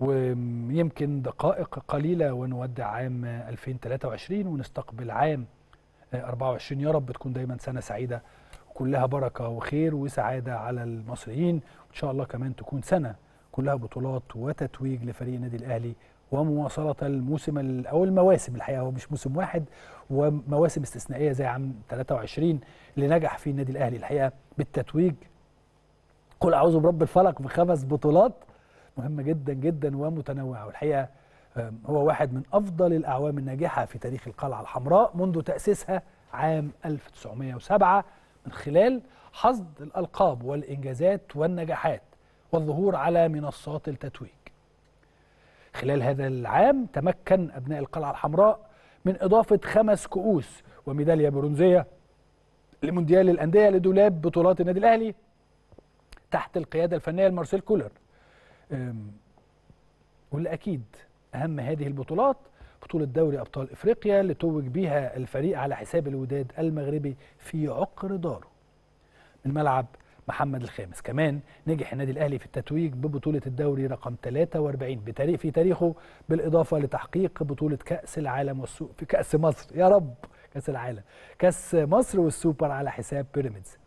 ويمكن دقائق قليلة ونودع عام 2023 ونستقبل عام 24 يا رب تكون دايما سنة سعيدة كلها بركة وخير وسعادة على المصريين وإن شاء الله كمان تكون سنة كلها بطولات وتتويج لفريق النادي الأهلي ومواصلة الموسم أو المواسم الحقيقة هو مش موسم واحد ومواسم استثنائية زي عام 23 اللي نجح فيه النادي الأهلي الحقيقة بالتتويج قل أعوذ برب الفلق بخمس بطولات مهمة جدا جدا ومتنوعة والحقيقة هو واحد من أفضل الأعوام الناجحة في تاريخ القلعة الحمراء منذ تأسيسها عام 1907 من خلال حصد الألقاب والإنجازات والنجاحات والظهور على منصات التتويج خلال هذا العام تمكن أبناء القلعة الحمراء من إضافة خمس كؤوس وميدالية برونزية لمونديال الأندية لدولاب بطولات النادي الأهلي تحت القيادة الفنية لمارسيل كولر والاكيد اهم هذه البطولات بطوله دوري ابطال افريقيا اللي توج بيها الفريق على حساب الوداد المغربي في عقر داره من ملعب محمد الخامس كمان نجح النادي الاهلي في التتويج ببطوله الدوري رقم 43 بتاريخ في تاريخه بالاضافه لتحقيق بطوله كاس العالم والسوق في كاس مصر يا رب كاس العالم كاس مصر والسوبر على حساب بيراميدز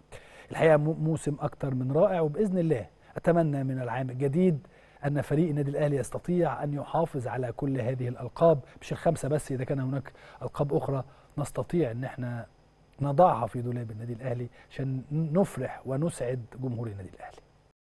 الحقيقه موسم اكتر من رائع وباذن الله أتمنى من العام الجديد أن فريق النادي الأهلي يستطيع أن يحافظ على كل هذه الألقاب مش الخمسة بس إذا كان هناك ألقاب أخرى نستطيع أن احنا نضعها في دولاب النادي الأهلي عشان نفرح ونسعد جمهور النادي الأهلي